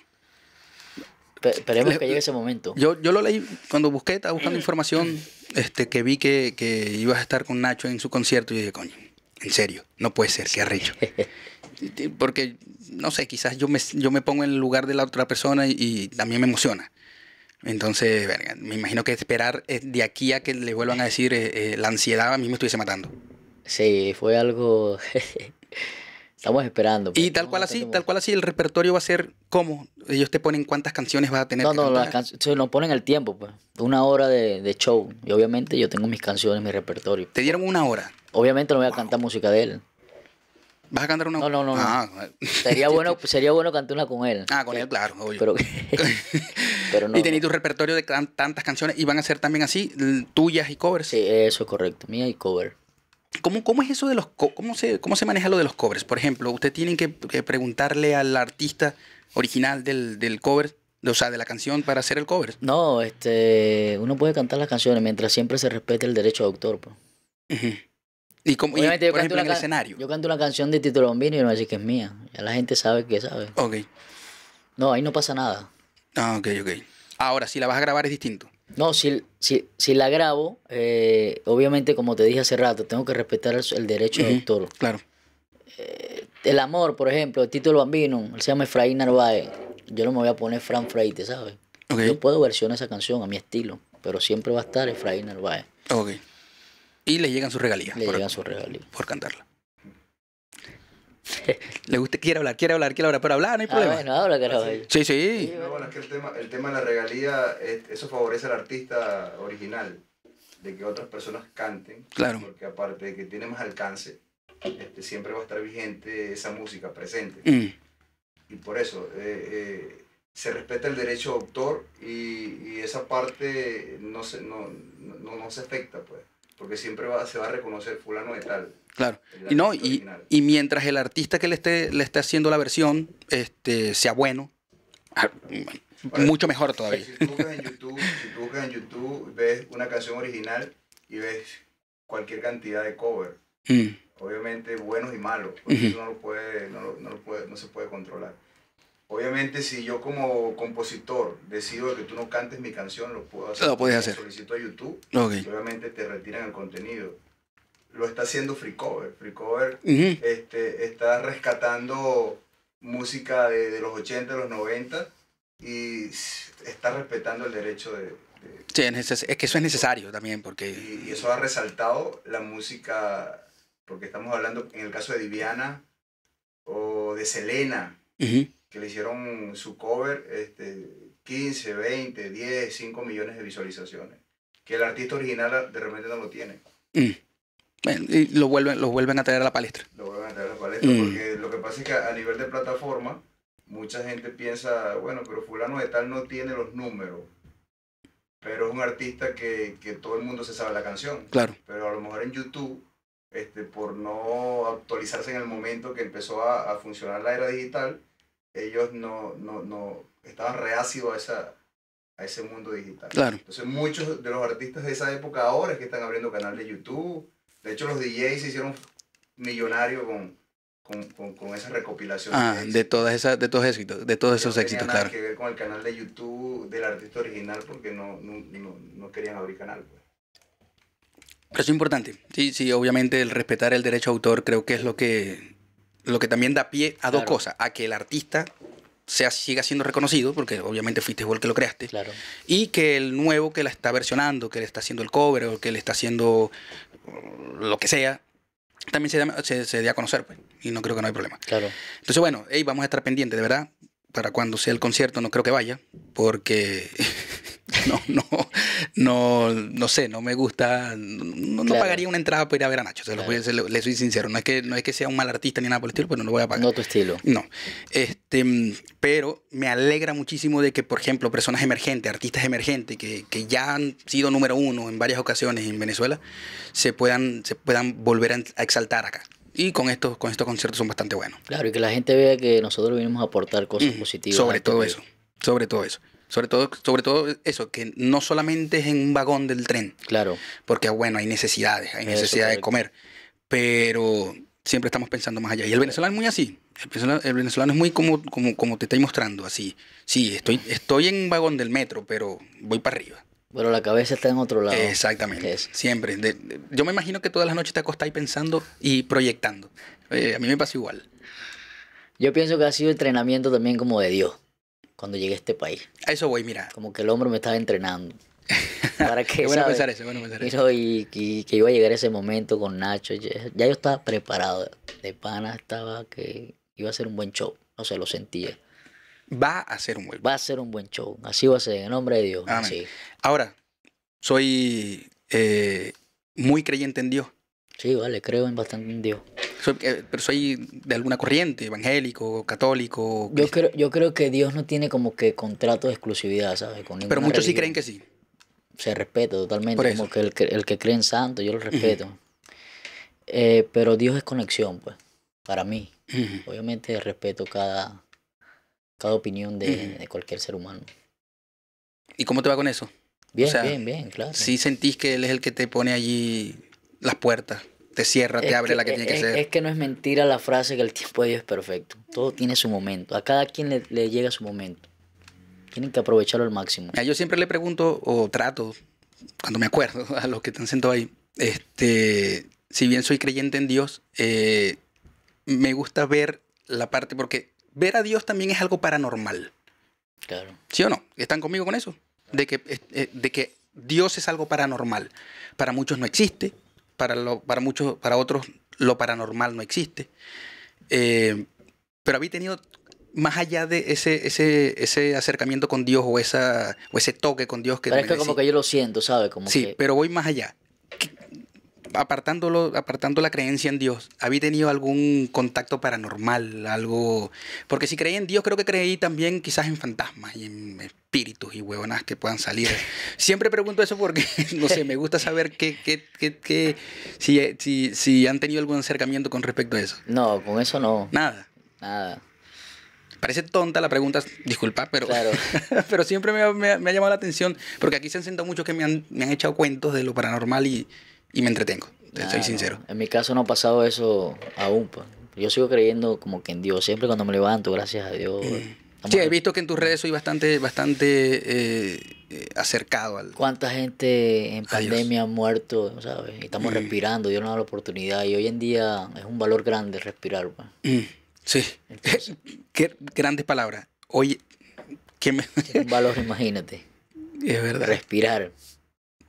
esperemos que llegue ese momento. Yo, yo lo leí cuando busqué, estaba buscando información, este, que vi que, que ibas a estar con Nacho en su concierto y dije, coño, en serio, no puede ser, qué arrecho. Porque, no sé, quizás yo me, yo me pongo en el lugar de la otra persona y también me emociona. Entonces, me imagino que esperar eh, de aquí a que le vuelvan a decir eh, eh, la ansiedad a mí me estuviese matando. Sí, fue algo... Estamos esperando. Pues, y tal cual así, tal cual así, el repertorio va a ser cómo. Ellos te ponen cuántas canciones vas a tener. No, no, las canciones nos ponen el tiempo, pues. Una hora de, show. Y obviamente yo tengo mis canciones, mi repertorio. ¿Te dieron una hora? Obviamente no voy a cantar música de él. ¿Vas a cantar una? No, no, no. Ah. Sería, bueno, sería bueno cantar una con él. Ah, con él, claro, Pero... y tenéis tu repertorio de tantas canciones y van a ser también así, tuyas y covers. Sí, eso es correcto, mía y cover. ¿Cómo, ¿Cómo es eso de los cómo se cómo se maneja lo de los covers? Por ejemplo, usted tienen que, preguntarle al artista original del, cover o sea, de la canción para hacer el cover. No, este, uno puede cantar las canciones mientras siempre se respete el derecho de autor. Y como, por en el escenario. Yo canto una canción de título Lombini y no que es mía. Ya la gente sabe que sabe. Ok. No, ahí no pasa nada. Ah, ok, ok. Ahora, si la vas a grabar es distinto. No, si, si, la grabo, eh, obviamente, como te dije hace rato, tengo que respetar el, derecho del autor. Claro. Eh, el amor, por ejemplo, el título bambino, él se llama Efraín Narváez. Yo no me voy a poner Fran Freite, ¿sabes? Okay. Yo puedo versionar esa canción a mi estilo, pero siempre va a estar Efraín Narváez. Ok. Y le llegan sus regalías. Le llegan sus regalías. Por cantarla. Le gusta, quiere hablar, quiere hablar, quiere hablar, pero hablar, no hay ah, problema. Sí, sí. bueno, es el tema, de la regalía, eso favorece al artista original, de que otras personas canten. Claro. Porque aparte de que tiene más alcance, este, siempre va a estar vigente esa música presente. Mm. Y por eso eh, eh, se respeta el derecho de autor y, esa parte no se, no, no se afecta, pues porque siempre va, se va a reconocer fulano de tal. Claro. Y, no, y, mientras el artista que le esté, le esté haciendo la versión este, sea bueno, ah, mucho mejor todavía. Si, tú buscas en YouTube, ves una canción original y ves cualquier cantidad de cover. Mm. Obviamente buenos y malos, porque eso no, puede, puede, no se puede controlar. Obviamente, si yo como compositor decido que tú no cantes mi canción, lo puedo hacer. Lo puedes hacer. Solicito a YouTube. obviamente te retiran el contenido. Lo está haciendo Free Cover. Free Cover este, está rescatando música de, los 80, de los 90 y está respetando el derecho de... sí, es que eso es necesario también porque... Y, eso ha resaltado la música, porque estamos hablando en el caso de Diviana o de Selena. Uh que le hicieron su cover este, 15, 20, 10, 5 millones de visualizaciones, que el artista original de repente no lo tiene. Mm. Y lo vuelven, vuelven a traer a la palestra. Lo vuelven a traer a la palestra, mm. porque lo que pasa es que a nivel de plataforma, mucha gente piensa, bueno, pero fulano de tal no tiene los números, pero es un artista que, todo el mundo se sabe la canción. Claro. Pero a lo mejor en YouTube, este, por no actualizarse en el momento que empezó a funcionar la era digital, ellos no, no, estaban reácidos a, esa, a ese mundo digital. Entonces muchos de los artistas de esa época ahora es que están abriendo canal de YouTube. De hecho los DJs se hicieron millonarios con, con, con, con ah, de, todas esas, de todos, éxitos, de todos esos no éxitos, nada que ver con el canal de YouTube del artista original porque no, querían abrir canal. pero pues. Eso es importante. Sí, sí, obviamente el respetar el derecho autor creo que es lo que lo que también da pie a dos cosas, a que el artista sea, siga siendo reconocido, porque obviamente fuiste el que lo creaste, claro. y que el nuevo que la está versionando, que le está haciendo el cover, o que le está haciendo lo que sea, también se, dé a conocer, pues, y no creo que no hay problema. Claro. Entonces, bueno, hey, vamos a estar pendientes, de verdad, para cuando sea el concierto, no creo que vaya, porque... no, no, no, no sé, no me gusta, no, pagaría una entrada para ir a ver a Nacho, se le soy sincero, no es, que, no es que sea un mal artista ni nada por el estilo, pero pues no lo voy a pagar. No tu estilo. No, este, pero me alegra muchísimo de que, por ejemplo, personas emergentes, artistas emergentes, que, que ya han sido número uno en varias ocasiones en Venezuela, se puedan, se puedan volver a, exaltar acá y con estos con estos conciertos son bastante buenos. Claro, y que la gente vea que nosotros venimos a aportar cosas positivas. Sobre todo eso, sobre todo eso. Sobre todo, sobre todo eso, que no solamente es en un vagón del tren. Claro. Porque, bueno, hay necesidades, hay necesidad de comer. Pero siempre estamos pensando más allá. Y el venezolano es muy así. El venezolano, es muy como, como, como, te estoy mostrando, así. Sí, estoy, estoy en un vagón del metro, pero voy para arriba. Pero la cabeza está en otro lado. Exactamente. Siempre. yo me imagino que todas las noches te acostáis pensando y proyectando. Eh, a mí me pasa igual. Yo pienso que ha sido entrenamiento también como de Dios cuando llegué a este país. A eso voy, mira. Como que el hombre me estaba entrenando. ¿Para que bueno pensar eso, bueno pensar eso. Y, que iba a llegar ese momento con Nacho. Ya, yo estaba preparado. De pana estaba que iba a ser un buen show. No sea, lo sentía. Va a ser un buen show. Va a ser un buen show. Así va a ser, en nombre de Dios. Ahora, soy eh, muy creyente en Dios. Sí, vale, creo en bastante en Dios. Eh, pero soy de alguna corriente, evangélico, católico. Yo creo, yo creo que Dios no tiene como que contrato de exclusividad, ¿sabes? Con pero muchos sí creen que sí. Se respeta totalmente, como que el, el, que cree en santo, yo lo respeto. Eh, pero Dios es conexión, pues, para mí. Obviamente respeto cada, cada opinión de, cualquier ser humano. ¿Y cómo te va con eso? Bien, bien, bien, claro. Sí sentís que él es el que te pone allí las puertas te cierra, te abre la que e tiene que e ser. Es que no es mentira la frase que el tiempo de Dios es perfecto. Todo tiene su momento. A cada quien le, llega su momento. Tienen que aprovecharlo al máximo. yo siempre le pregunto, o trato, cuando me acuerdo, a los que están sentados ahí, este, si bien soy creyente en Dios, eh, me gusta ver la parte, porque ver a Dios también es algo paranormal. Claro. ¿Sí o no? ¿Están conmigo con eso? De que, eh, eh, de que Dios es algo paranormal. Para muchos no existe, para, lo, para, muchos, para otros lo paranormal no existe. Eh, pero había tenido, más allá de ese, ese, ese acercamiento con Dios o, esa, o ese toque con Dios que... es como que yo lo siento, ¿sabes? sí, pero voy más allá apartándolo, apartando la creencia en Dios, ¿había tenido algún contacto paranormal, algo? Porque si creí en Dios, creo que creí también quizás en fantasmas y en espíritus y huevonas que puedan salir. Siempre pregunto eso porque, no sé, me gusta saber qué, si, si, han tenido algún acercamiento con respecto a eso. No, con eso no. Nada. Nada parece tonta la pregunta, disculpa, pero, pero siempre me ha, llamado la atención, porque aquí se han sentado muchos que me han, me han echado cuentos de lo paranormal y, y me entretengo, te sincero. En mi caso no ha pasado eso aún. Pa. Pues. Yo sigo creyendo como que en Dios, siempre cuando me levanto, gracias a Dios. Eh, sí, he visto que en tus redes soy bastante, bastante eh, eh, acercado al... ¿Cuánta gente en pandemia ha muerto? ¿sabes? Estamos mm. respirando, Dios nos da la oportunidad y hoy en día es un valor grande respirar. Pues. Mm, sí, qué grandes palabras. Hoy ¿qué valor, imagínate. Es verdad. Respirar.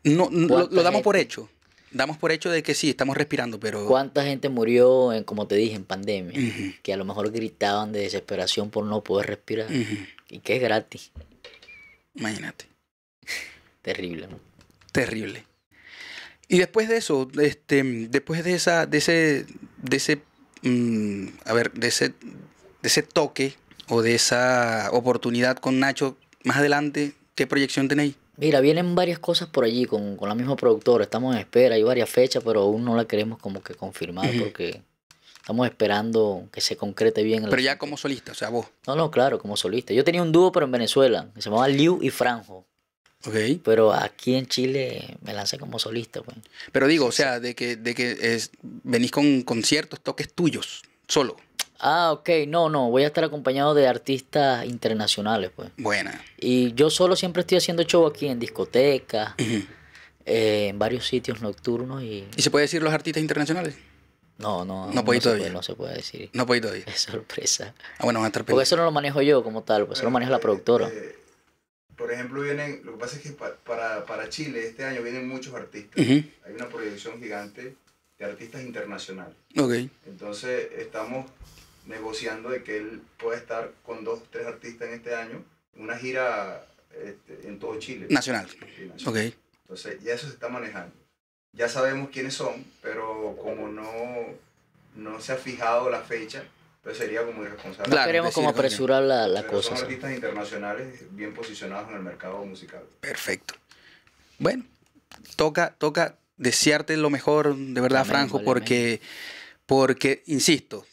No, lo, damos por hecho damos por hecho de que sí, estamos respirando, pero... ¿Cuánta gente murió, en, como te dije, en pandemia? Que a lo mejor gritaban de desesperación por no poder respirar. Y que es gratis. Imagínate. Terrible. ¿no? Terrible. Y después de eso, este, después de esa, de ese, de ese, mm, a ver, de ese, de ese toque o de esa oportunidad con Nacho, más adelante, ¿qué proyección tenéis? Mira, vienen varias cosas por allí con, con, la misma productora. Estamos en espera, hay varias fechas, pero aún no la queremos como que confirmar porque estamos esperando que se concrete bien. Pero ya como solista, o sea, vos. No, no, claro, como solista. Yo tenía un dúo, pero en Venezuela, que se llamaba Liu y Franjo. ok Pero aquí en Chile me lancé como solista. Pues. Pero digo, o sea, de que, de que es, venís con conciertos, toques tuyos, solo. Ah, ok, no, no, voy a estar acompañado de artistas internacionales, pues. Buena. Y yo solo siempre estoy haciendo show aquí en discotecas, eh, en varios sitios nocturnos y... ¿Y se puede decir los artistas internacionales? No, no. No puede todavía. Se puede, no se puede decir. No puede todavía. Es sorpresa. Ah, bueno, van a estar Porque eso no lo manejo yo como tal, pues eso lo maneja la productora. Eh, por ejemplo, vienen, lo que pasa es que para, para Chile este año vienen muchos artistas. Hay una proyección gigante de artistas internacionales. Ok. Entonces, estamos negociando de que él pueda estar con dos, tres artistas en este año, una gira este, en todo Chile. Nacional. ok Okay. Entonces, ya eso se está manejando. Ya sabemos quiénes son, pero como no, no se ha fijado la fecha, pues sería como irresponsable. Claro, queremos como apresurar la, la cosa. Son artistas internacionales bien posicionados en el mercado musical. Perfecto. Bueno, toca, toca desearte lo mejor, de verdad, Franco, porque, porque, insisto,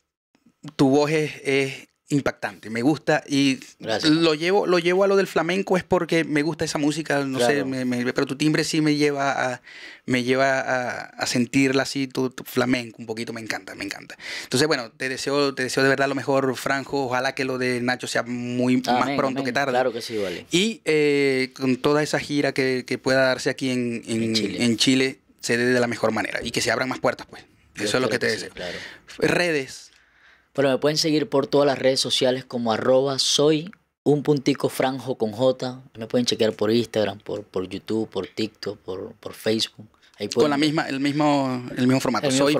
tu voz es, es impactante, me gusta y lo llevo lo llevo a lo del flamenco es porque me gusta esa música, no sé, pero tu timbre sí me lleva a me lleva a, a sentirla así tu, flamenco un poquito, me encanta, me encanta. Entonces, bueno, te deseo te deseo de verdad lo mejor, Franjo, ojalá que lo de Nacho sea muy más pronto que tarde. Claro que sí, vale. Y eh, con toda esa gira que, que pueda darse aquí en, Chile. se dé de la mejor manera y que se abran más puertas, pues. Eso es lo que te deseo. Redes pero me pueden seguir por todas las redes sociales como arroba soy un puntico franjo con J. Me pueden chequear por Instagram, por, por YouTube, por TikTok, por, Facebook. con la misma, el mismo, el mismo formato. soy,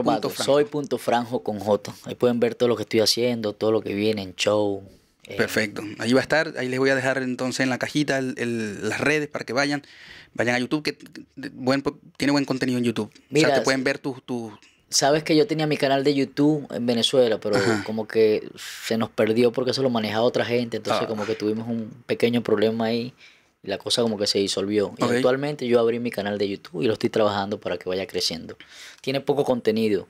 Punto con J. Ahí pueden ver todo lo que estoy haciendo, todo lo que viene en show. Eh. Perfecto. Ahí va a estar. Ahí les voy a dejar entonces en la cajita las redes para que vayan. Vayan a YouTube, que buen, tiene buen contenido en YouTube. o sea, te pueden ver tus tus sabes que yo tenía mi canal de YouTube en Venezuela, pero como que se nos perdió porque eso lo manejaba otra gente, entonces ah. como que tuvimos un pequeño problema ahí y la cosa como que se disolvió. Y actualmente yo abrí mi canal de YouTube y lo estoy trabajando para que vaya creciendo. Tiene poco contenido.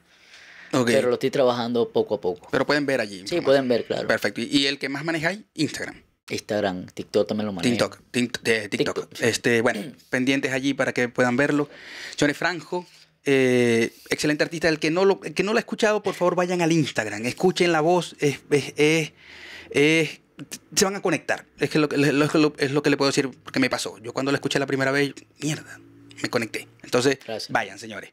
Pero lo estoy trabajando poco a poco. Pero pueden ver allí. Sí, pueden ver, claro. Perfecto. ¿Y el que más manejáis? Instagram. Instagram, TikTok también lo manejo. TikTok, eh, TikTok. Este, bueno, mm. pendientes allí para que puedan verlo. Johnny Franjo. Eh, excelente artista. El que no, lo, que no lo ha escuchado, por favor, vayan al Instagram, escuchen la voz. se van a conectar. Es, que lo, es lo que le puedo decir porque me pasó. Yo cuando la escuché la primera vez, mierda, me conecté. Entonces, vayan, señores.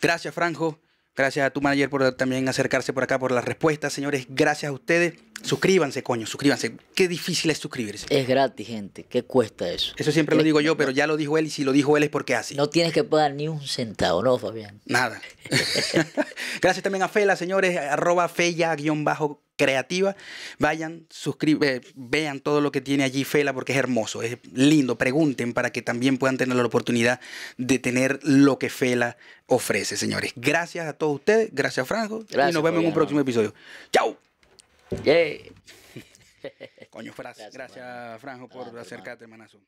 Gracias, Franjo. Gracias a tu manager por también acercarse por acá, por las respuestas, señores. Gracias a ustedes. Suscríbanse, coño, suscríbanse. Qué difícil es suscribirse. Es gratis, gente. ¿Qué cuesta eso? Eso siempre lo digo yo, pero ya lo dijo él y si lo dijo él es porque así. No tienes que pagar ni un centavo, ¿no, Fabián? Nada. Gracias también a Fela, señores, arroba guión bajo creativa. Vayan, suscríbanse, vean todo lo que tiene allí Fela porque es hermoso, es lindo. Pregunten para que también puedan tener la oportunidad de tener lo que Fela ofrece, señores. Gracias a todos ustedes, gracias Franco y nos vemos en un próximo episodio. ¡Chao! Yeah. Coño, Franjo, gracias, gracias Franjo, por acercarte, hermanazo.